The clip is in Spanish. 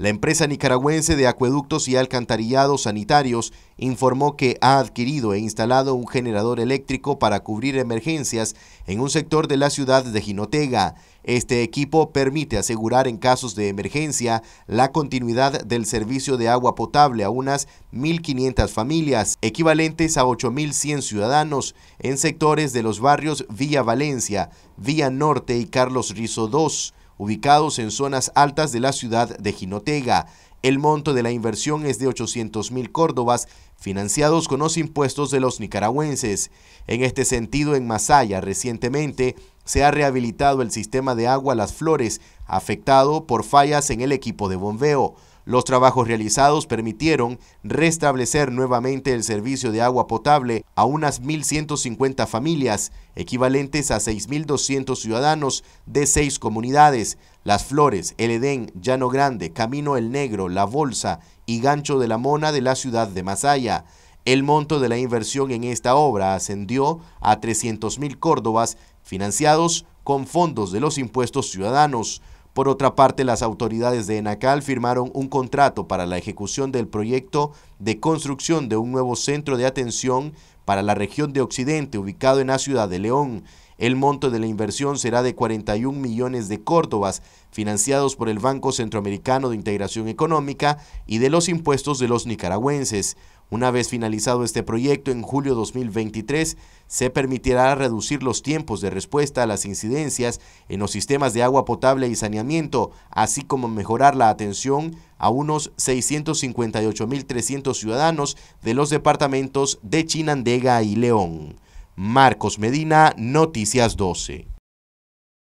La empresa nicaragüense de acueductos y alcantarillados sanitarios informó que ha adquirido e instalado un generador eléctrico para cubrir emergencias en un sector de la ciudad de Jinotega. Este equipo permite asegurar en casos de emergencia la continuidad del servicio de agua potable a unas 1.500 familias, equivalentes a 8.100 ciudadanos, en sectores de los barrios Villa Valencia, Vía Norte y Carlos Rizo II ubicados en zonas altas de la ciudad de Jinotega. El monto de la inversión es de 800 mil córdobas, financiados con los impuestos de los nicaragüenses. En este sentido, en Masaya, recientemente, se ha rehabilitado el sistema de agua Las Flores, afectado por fallas en el equipo de bombeo. Los trabajos realizados permitieron restablecer nuevamente el servicio de agua potable a unas 1.150 familias, equivalentes a 6.200 ciudadanos de seis comunidades, Las Flores, El Edén, Llano Grande, Camino El Negro, La Bolsa y Gancho de la Mona de la ciudad de Masaya. El monto de la inversión en esta obra ascendió a 300.000 córdobas financiados con fondos de los impuestos ciudadanos. Por otra parte, las autoridades de Enacal firmaron un contrato para la ejecución del proyecto de construcción de un nuevo centro de atención para la región de Occidente ubicado en la ciudad de León. El monto de la inversión será de 41 millones de córdobas, financiados por el Banco Centroamericano de Integración Económica y de los impuestos de los nicaragüenses. Una vez finalizado este proyecto en julio 2023, se permitirá reducir los tiempos de respuesta a las incidencias en los sistemas de agua potable y saneamiento, así como mejorar la atención a unos 658.300 ciudadanos de los departamentos de Chinandega y León. Marcos Medina, Noticias 12.